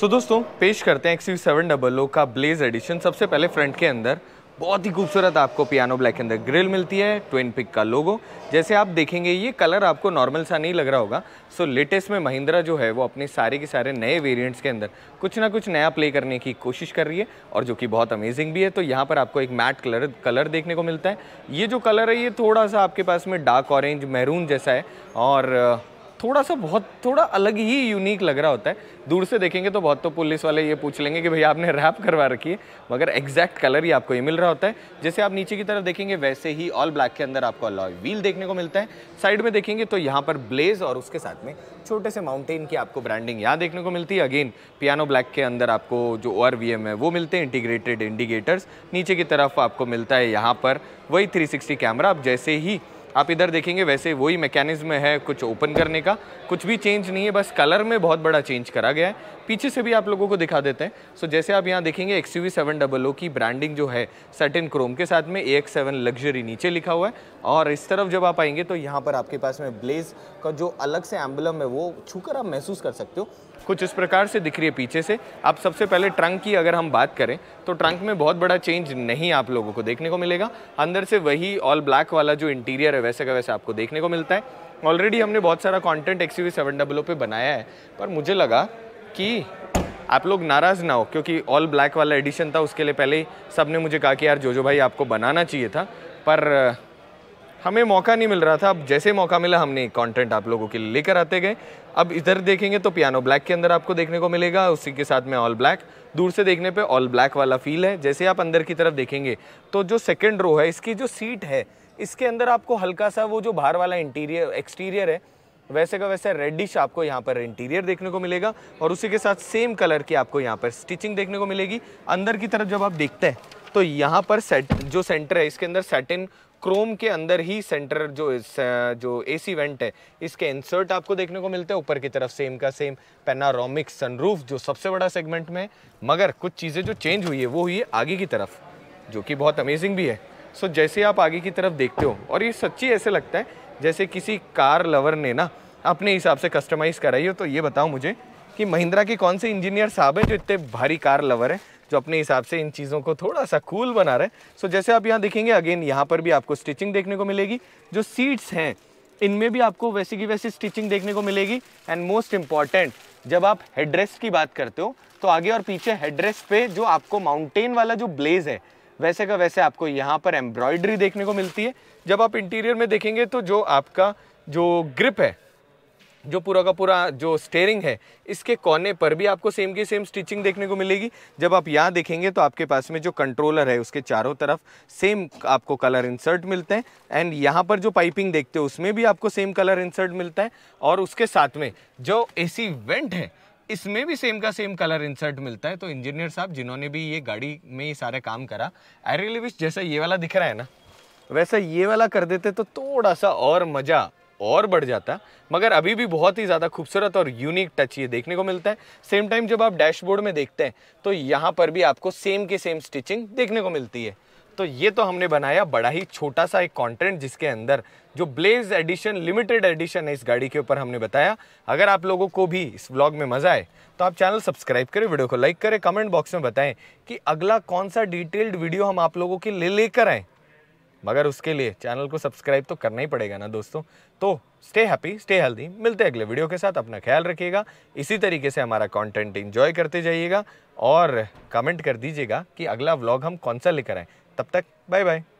सो so, दोस्तों पेश करते हैं एक्सयू सेवन डबल ओ का ब्लेज एडिशन सबसे पहले फ्रंट के अंदर बहुत ही खूबसूरत आपको पियानो ब्लैक के अंदर ग्रिल मिलती है ट्विन पिक का लोगो जैसे आप देखेंगे ये कलर आपको नॉर्मल सा नहीं लग रहा होगा सो so, लेटेस्ट में महिंद्रा जो है वो अपने सारे के सारे नए वेरिएंट्स के अंदर कुछ ना कुछ नया प्ले करने की कोशिश कर रही है और जो कि बहुत अमेजिंग भी है तो यहाँ पर आपको एक मैट कलर कलर देखने को मिलता है ये जो कलर है ये थोड़ा सा आपके पास में डार्क ऑरेंज मैरून जैसा है और थोड़ा सा बहुत थोड़ा अलग ही यूनिक लग रहा होता है दूर से देखेंगे तो बहुत तो पुलिस वाले ये पूछ लेंगे कि भैया आपने रैप करवा रखी है मगर एग्जैक्ट कलर ही आपको ये मिल रहा होता है जैसे आप नीचे की तरफ देखेंगे वैसे ही ऑल ब्लैक के अंदर आपको अलॉय व्हील देखने को मिलता है साइड में देखेंगे तो यहाँ पर ब्लेज और उसके साथ में छोटे से माउंटेन की आपको ब्रांडिंग यहाँ देखने को मिलती है अगेन पियानो ब्लैक के अंदर आपको जो ओ है वो मिलते हैं इंटीग्रेटेड इंडिकेटर्स नीचे की तरफ आपको मिलता है यहाँ पर वही 360 कैमरा आप जैसे ही आप इधर देखेंगे वैसे वही मैकेनिज्म है कुछ ओपन करने का कुछ भी चेंज नहीं है बस कलर में बहुत बड़ा चेंज करा गया है पीछे से भी आप लोगों को दिखा देते हैं सो so, जैसे आप यहाँ देखेंगे X U seven double O की ब्रांडिंग जो है इन क्रोम के साथ में ए एक्स सेवन लग्जरी नीचे लिखा हुआ है और इस तरफ जब आप आएंगे तो यहाँ पर आपके पास में ब्लेज का जो अलग से एम्बलम है वो छूकर आप महसूस कर सकते हो कुछ इस प्रकार से दिख रही है पीछे से आप सबसे पहले ट्रंक की अगर हम बात करें तो ट्रंक में बहुत बड़ा चेंज नहीं आप लोगों को देखने को मिलेगा अंदर से वही ऑल ब्लैक वाला जो इंटीरियर है वैसे का वैसे आपको देखने को मिलता है ऑलरेडी हमने बहुत सारा content X U seven double पे बनाया है पर मुझे लगा कि आप लोग नाराज़ ना हो क्योंकि ऑल ब्लैक वाला एडिशन था उसके लिए पहले सब ने मुझे कहा कि यार जोजो भाई आपको बनाना चाहिए था पर हमें मौका नहीं मिल रहा था अब जैसे मौका मिला हमने कंटेंट आप लोगों के लिए लेकर आते गए अब इधर देखेंगे तो पियानो ब्लैक के अंदर आपको देखने को मिलेगा उसी के साथ में ऑल ब्लैक दूर से देखने पे ऑल ब्लैक वाला फील है जैसे आप अंदर की तरफ देखेंगे तो जो सेकंड रो है इसकी जो सीट है इसके अंदर आपको हल्का सा वो जो बाहर वाला इंटीरियर एक्सटीरियर है वैसे का वैसे रेडिश आपको यहाँ पर इंटीरियर देखने को मिलेगा और उसी के साथ सेम कलर की आपको यहाँ पर स्टिचिंग देखने को मिलेगी अंदर की तरफ जब आप देखते हैं तो यहाँ पर सेट जो सेंटर है इसके अंदर सेटिन क्रोम के अंदर ही सेंटर जो जो एसी वेंट है इसके इंसर्ट आपको देखने को मिलते हैं ऊपर की तरफ सेम का सेम पेनारोमिक सनरूफ जो सबसे बड़ा सेगमेंट में मगर कुछ चीज़ें जो चेंज हुई है वो हुई है आगे की तरफ जो कि बहुत अमेजिंग भी है सो so, जैसे आप आगे की तरफ देखते हो और ये सच्ची ऐसे लगता है जैसे किसी कार लवर ने ना अपने हिसाब से कस्टमाइज़ कराई हो तो ये बताओ मुझे कि महिंद्रा के कौन से इंजीनियर साहब हैं जो इतने भारी कार लवर हैं जो अपने हिसाब से इन चीज़ों को थोड़ा सा कूल बना रहे हैं so, सो जैसे आप यहाँ देखेंगे अगेन यहाँ पर भी आपको स्टिचिंग देखने को मिलेगी जो सीट्स हैं इनमें भी आपको वैसी की वैसी स्टिचिंग देखने को मिलेगी एंड मोस्ट इम्पॉर्टेंट जब आप हेड की बात करते हो तो आगे और पीछे हेड पे जो आपको माउंटेन वाला जो ब्लेज है वैसे का वैसे आपको यहाँ पर एम्ब्रॉयडरी देखने को मिलती है जब आप इंटीरियर में देखेंगे तो जो आपका जो ग्रिप है जो पूरा का पूरा जो स्टेयरिंग है इसके कोने पर भी आपको सेम की सेम स्टिचिंग देखने को मिलेगी जब आप यहाँ देखेंगे तो आपके पास में जो कंट्रोलर है उसके चारों तरफ सेम आपको कलर इंसर्ट मिलते हैं एंड यहाँ पर जो पाइपिंग देखते हो उसमें भी आपको सेम कलर इंसर्ट मिलता है और उसके साथ में जो ए वेंट है इसमें भी सेम का सेम कलर इंसर्ट मिलता है तो इंजीनियर साहब जिन्होंने भी ये गाड़ी में ही सारे काम करा आई रियली विश जैसा ये वाला दिख रहा है ना वैसा ये वाला कर देते तो थोड़ा सा और मज़ा और बढ़ जाता मगर अभी भी बहुत ही ज़्यादा खूबसूरत और यूनिक टच ये देखने को मिलता है सेम टाइम जब आप डैशबोर्ड में देखते हैं तो यहाँ पर भी आपको सेम के सेम स्टिचिंग देखने को मिलती है तो ये तो हमने बनाया बड़ा ही छोटा सा एक कंटेंट जिसके अंदर जो ब्लेज एडिशन लिमिटेड एडिशन है इस गाड़ी के ऊपर हमने बताया अगर आप लोगों को भी इस ब्लॉग में मज़ा आए तो आप चैनल सब्सक्राइब करें वीडियो को लाइक करें कमेंट बॉक्स में बताएं कि अगला कौन सा डिटेल्ड वीडियो हम आप लोगों के लिए लेकर आएँ मगर उसके लिए चैनल को सब्सक्राइब तो करना ही पड़ेगा ना दोस्तों तो स्टे हैप्पी स्टे हेल्दी मिलते हैं अगले वीडियो के साथ अपना ख्याल रखिएगा इसी तरीके से हमारा कंटेंट एंजॉय करते जाइएगा और कमेंट कर दीजिएगा कि अगला व्लॉग हम कौन सा लेकर आएँ तब तक बाय बाय